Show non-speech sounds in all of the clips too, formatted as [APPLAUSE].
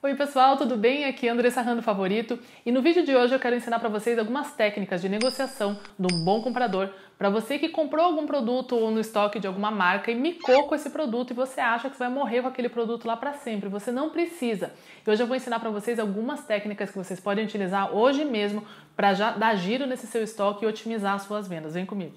Oi pessoal, tudo bem? Aqui é Andressa Rando Favorito e no vídeo de hoje eu quero ensinar para vocês algumas técnicas de negociação de um bom comprador para você que comprou algum produto ou no estoque de alguma marca e micou com esse produto e você acha que você vai morrer com aquele produto lá para sempre. Você não precisa. E hoje eu vou ensinar para vocês algumas técnicas que vocês podem utilizar hoje mesmo para já dar giro nesse seu estoque e otimizar as suas vendas. Vem comigo.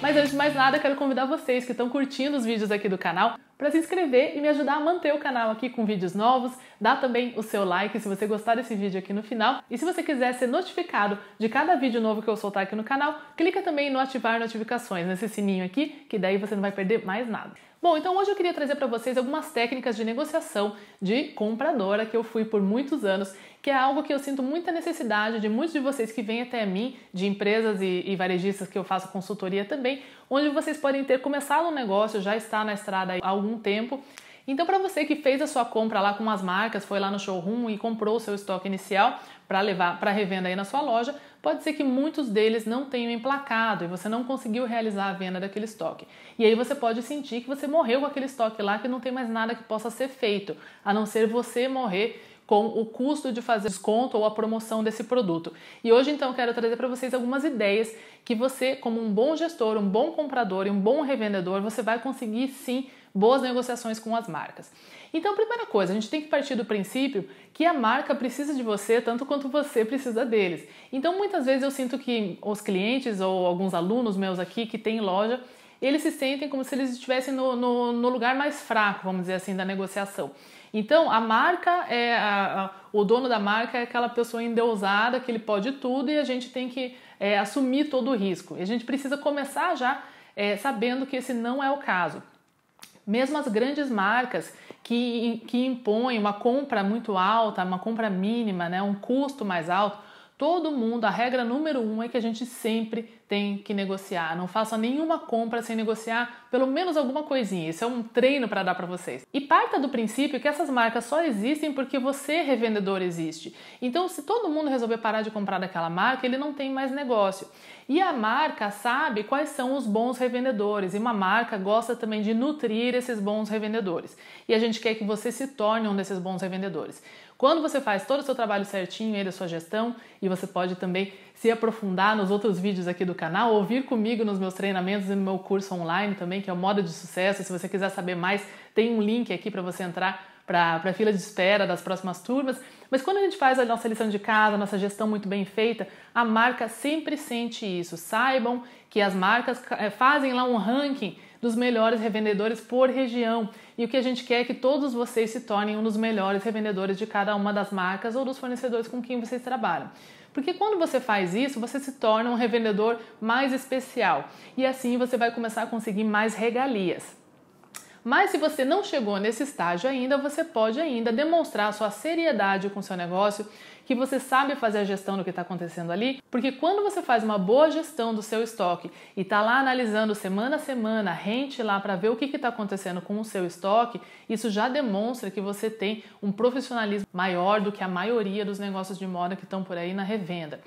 Mas antes de mais nada, quero convidar vocês que estão curtindo os vídeos aqui do canal para se inscrever e me ajudar a manter o canal aqui com vídeos novos. Dá também o seu like se você gostar desse vídeo aqui no final. E se você quiser ser notificado de cada vídeo novo que eu soltar aqui no canal, clica também no ativar notificações, nesse sininho aqui, que daí você não vai perder mais nada. Bom, então hoje eu queria trazer para vocês algumas técnicas de negociação de compradora que eu fui por muitos anos, que é algo que eu sinto muita necessidade de muitos de vocês que vêm até mim, de empresas e, e varejistas que eu faço consultoria também, onde vocês podem ter começado um negócio, já está na estrada há algum algum tempo. Então, para você que fez a sua compra lá com as marcas, foi lá no showroom e comprou o seu estoque inicial para levar para revenda aí na sua loja, pode ser que muitos deles não tenham emplacado e você não conseguiu realizar a venda daquele estoque. E aí você pode sentir que você morreu com aquele estoque lá, que não tem mais nada que possa ser feito, a não ser você morrer com o custo de fazer desconto ou a promoção desse produto. E hoje então quero trazer para vocês algumas ideias que você, como um bom gestor, um bom comprador e um bom revendedor, você vai conseguir sim boas negociações com as marcas. Então, primeira coisa, a gente tem que partir do princípio que a marca precisa de você tanto quanto você precisa deles. Então, muitas vezes eu sinto que os clientes ou alguns alunos meus aqui que têm loja, eles se sentem como se eles estivessem no, no, no lugar mais fraco, vamos dizer assim, da negociação. Então, a marca é a, a, o dono da marca é aquela pessoa endeusada que ele pode tudo e a gente tem que é, assumir todo o risco. E a gente precisa começar já é, sabendo que esse não é o caso. Mesmo as grandes marcas que, que impõem uma compra muito alta, uma compra mínima, né, um custo mais alto, todo mundo, a regra número um é que a gente sempre tem que negociar. Não faça nenhuma compra sem negociar pelo menos alguma coisinha. Isso é um treino para dar para vocês. E parta do princípio que essas marcas só existem porque você, revendedor, existe. Então, se todo mundo resolver parar de comprar daquela marca, ele não tem mais negócio. E a marca sabe quais são os bons revendedores, e uma marca gosta também de nutrir esses bons revendedores. E a gente quer que você se torne um desses bons revendedores. Quando você faz todo o seu trabalho certinho e da sua gestão, e você pode também se aprofundar nos outros vídeos aqui do canal, ouvir comigo nos meus treinamentos e no meu curso online também, que é o Moda de Sucesso. Se você quiser saber mais, tem um link aqui para você entrar para a fila de espera das próximas turmas. Mas quando a gente faz a nossa lição de casa, a nossa gestão muito bem feita, a marca sempre sente isso. Saibam que as marcas é, fazem lá um ranking dos melhores revendedores por região. E o que a gente quer é que todos vocês se tornem um dos melhores revendedores de cada uma das marcas ou dos fornecedores com quem vocês trabalham. Porque quando você faz isso, você se torna um revendedor mais especial e assim você vai começar a conseguir mais regalias. Mas se você não chegou nesse estágio ainda, você pode ainda demonstrar sua seriedade com seu negócio, que você sabe fazer a gestão do que está acontecendo ali, porque quando você faz uma boa gestão do seu estoque e está lá analisando semana a semana, rente lá para ver o que está acontecendo com o seu estoque, isso já demonstra que você tem um profissionalismo maior do que a maioria dos negócios de moda que estão por aí na revenda.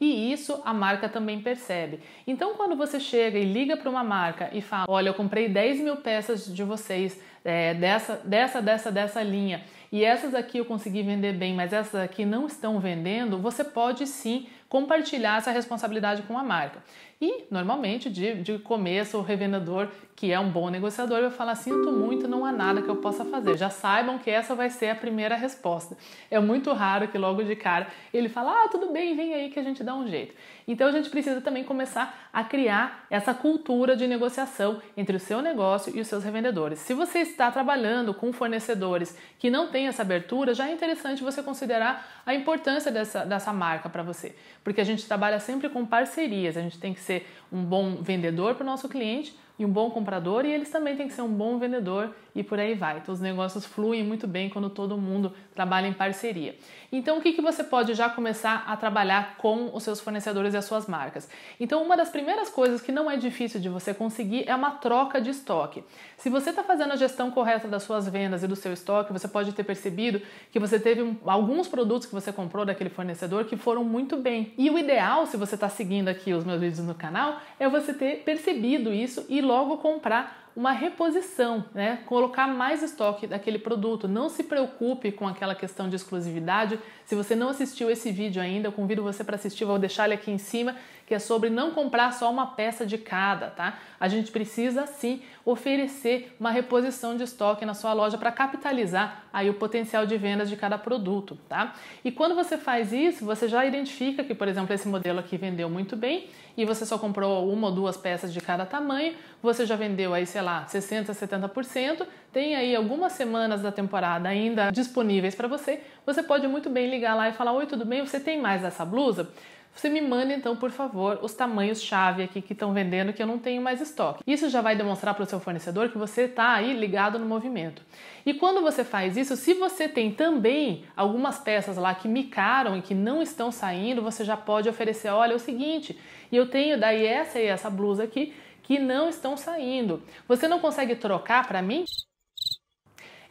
E isso a marca também percebe. Então, quando você chega e liga para uma marca e fala: Olha, eu comprei 10 mil peças de vocês, é, dessa, dessa, dessa, dessa linha, e essas aqui eu consegui vender bem, mas essas aqui não estão vendendo, você pode sim compartilhar essa responsabilidade com a marca. E, normalmente, de, de começo, o revendedor, que é um bom negociador, vai falar: ah, Sinto muito, não há nada que eu possa fazer. Já saibam que essa vai ser a primeira resposta. É muito raro que logo de cara ele fale: Ah, tudo bem, vem aí que a gente dá um jeito. Então, a gente precisa também começar a criar essa cultura de negociação entre o seu negócio e os seus revendedores. Se você está trabalhando com fornecedores que não têm essa abertura, já é interessante você considerar a importância dessa, dessa marca para você. Porque a gente trabalha sempre com parcerias, a gente tem que ser um bom vendedor para o nosso cliente, e um bom comprador, e eles também têm que ser um bom vendedor e por aí vai. Então, os negócios fluem muito bem quando todo mundo trabalha em parceria. Então, o que, que você pode já começar a trabalhar com os seus fornecedores e as suas marcas? Então, uma das primeiras coisas que não é difícil de você conseguir é uma troca de estoque. Se você está fazendo a gestão correta das suas vendas e do seu estoque, você pode ter percebido que você teve alguns produtos que você comprou daquele fornecedor que foram muito bem. E o ideal, se você está seguindo aqui os meus vídeos no canal, é você ter percebido isso e logo comprar uma reposição, né? colocar mais estoque daquele produto. Não se preocupe com aquela questão de exclusividade. Se você não assistiu esse vídeo ainda, eu convido você para assistir, vou deixar ele aqui em cima que é sobre não comprar só uma peça de cada, tá? A gente precisa sim oferecer uma reposição de estoque na sua loja para capitalizar aí o potencial de vendas de cada produto, tá? E quando você faz isso, você já identifica que, por exemplo, esse modelo aqui vendeu muito bem e você só comprou uma ou duas peças de cada tamanho, você já vendeu aí, sei lá, 60, 70%, tem aí algumas semanas da temporada ainda disponíveis para você. Você pode muito bem ligar lá e falar: "Oi, tudo bem? Você tem mais essa blusa?" Você me manda então, por favor, os tamanhos-chave aqui que estão vendendo que eu não tenho mais estoque. Isso já vai demonstrar para o seu fornecedor que você está aí ligado no movimento. E quando você faz isso, se você tem também algumas peças lá que micaram e que não estão saindo, você já pode oferecer: olha, é o seguinte, eu tenho daí essa e essa blusa aqui que não estão saindo. Você não consegue trocar para mim?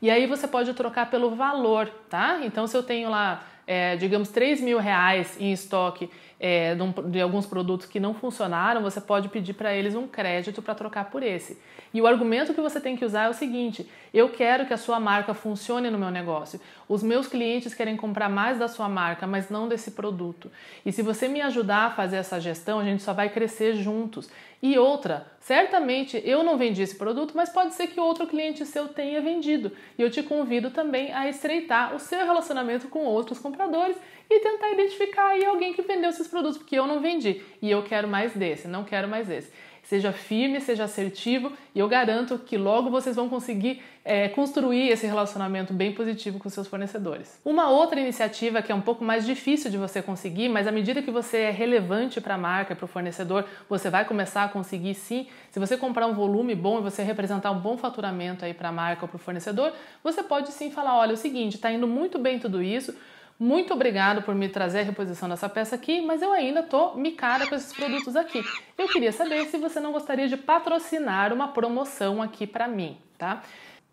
E aí você pode trocar pelo valor, tá? Então, se eu tenho lá, é, digamos, 3 mil reais em estoque é, de, um, de, alguns produtos que não funcionaram, você pode pedir para eles um crédito para trocar por esse. E o argumento que você tem que usar é o seguinte: eu quero que a sua marca funcione no meu negócio. Os meus clientes querem comprar mais da sua marca, mas não desse produto. E se você me ajudar a fazer essa gestão, a gente só vai crescer juntos. E outra, certamente eu não vendi esse produto, mas pode ser que outro cliente seu tenha vendido. E eu te convido também a estreitar o seu relacionamento com outros compradores [LAUGHS] e tentar identificar aí alguém que vendeu esses produtos, porque eu não vendi e eu quero mais desse, não quero mais esse. Seja firme, seja assertivo e eu garanto que logo vocês vão conseguir é, construir esse relacionamento bem positivo com seus fornecedores. Uma outra iniciativa que é um pouco mais difícil de você conseguir, mas à medida que você é relevante para a marca, para o fornecedor, você vai começar a conseguir sim. Se você comprar um volume bom e você representar um bom faturamento aí para a marca ou para o fornecedor, você pode sim falar: olha, é o seguinte, está indo muito bem tudo isso muito obrigado por me trazer a reposição dessa peça aqui, mas eu ainda tô me cara com esses produtos aqui. Eu queria saber se você não gostaria de patrocinar uma promoção aqui para mim, tá?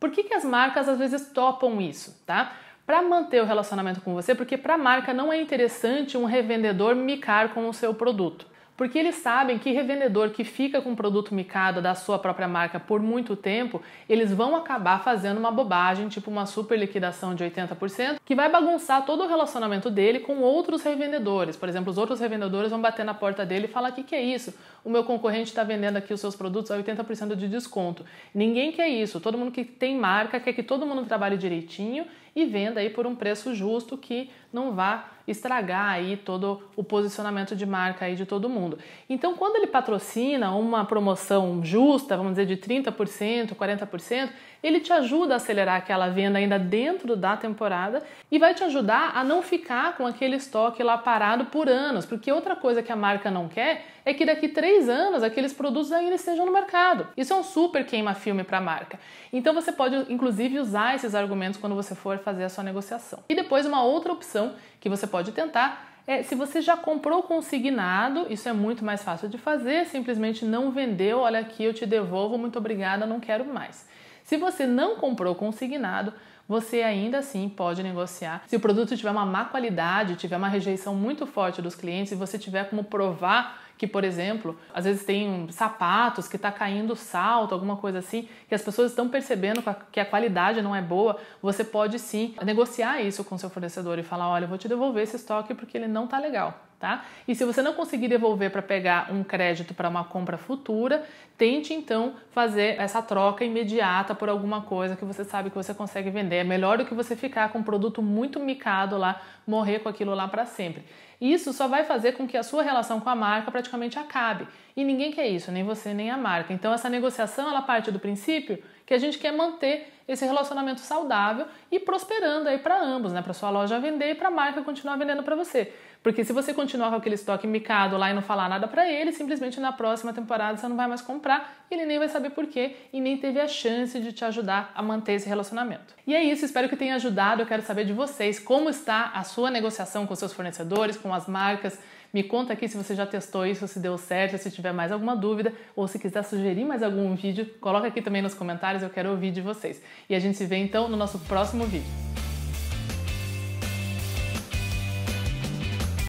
Por que, que as marcas às vezes topam isso, tá? Para manter o relacionamento com você, porque para a marca não é interessante um revendedor micar com o seu produto. Porque eles sabem que revendedor que fica com produto micado da sua própria marca por muito tempo, eles vão acabar fazendo uma bobagem, tipo uma super liquidação de 80%, que vai bagunçar todo o relacionamento dele com outros revendedores. Por exemplo, os outros revendedores vão bater na porta dele e falar: "O que, que é isso? o meu concorrente está vendendo aqui os seus produtos a 80% de desconto. Ninguém quer isso. Todo mundo que tem marca quer que todo mundo trabalhe direitinho e venda aí por um preço justo que não vá estragar aí todo o posicionamento de marca aí de todo mundo. Então, quando ele patrocina uma promoção justa, vamos dizer de 30%, 40%, ele te ajuda a acelerar aquela venda ainda dentro da temporada e vai te ajudar a não ficar com aquele estoque lá parado por anos, porque outra coisa que a marca não quer é que daqui três anos aqueles produtos ainda estejam no mercado. Isso é um super queima-filme para a marca. Então você pode, inclusive, usar esses argumentos quando você for fazer a sua negociação. E depois, uma outra opção que você pode tentar é, se você já comprou consignado, isso é muito mais fácil de fazer, simplesmente não vendeu, olha aqui, eu te devolvo, muito obrigada, não quero mais. Se você não comprou consignado, você ainda assim pode negociar. Se o produto tiver uma má qualidade, tiver uma rejeição muito forte dos clientes e você tiver como provar que, por exemplo, às vezes tem sapatos que está caindo salto, alguma coisa assim, que as pessoas estão percebendo que a qualidade não é boa, você pode sim negociar isso com seu fornecedor e falar, olha, eu vou te devolver esse estoque porque ele não está legal. Tá? E se você não conseguir devolver para pegar um crédito para uma compra futura, tente então fazer essa troca imediata por alguma coisa que você sabe que você consegue vender. É melhor do que você ficar com um produto muito micado lá morrer com aquilo lá para sempre. Isso só vai fazer com que a sua relação com a marca praticamente acabe. E ninguém quer isso, nem você nem a marca. Então essa negociação ela parte do princípio que a gente quer manter esse relacionamento saudável e prosperando aí para ambos, né, para sua loja vender e para a marca continuar vendendo para você. Porque se você continuar com aquele estoque micado lá e não falar nada para ele, simplesmente na próxima temporada você não vai mais comprar, ele nem vai saber por quê e nem teve a chance de te ajudar a manter esse relacionamento. E é isso, espero que tenha ajudado. Eu quero saber de vocês como está a sua negociação com seus fornecedores, com as marcas. Me conta aqui se você já testou isso, se deu certo, se tiver mais alguma dúvida ou se quiser sugerir mais algum vídeo, coloca aqui também nos comentários, eu quero ouvir de vocês. E a gente se vê então no nosso próximo vídeo.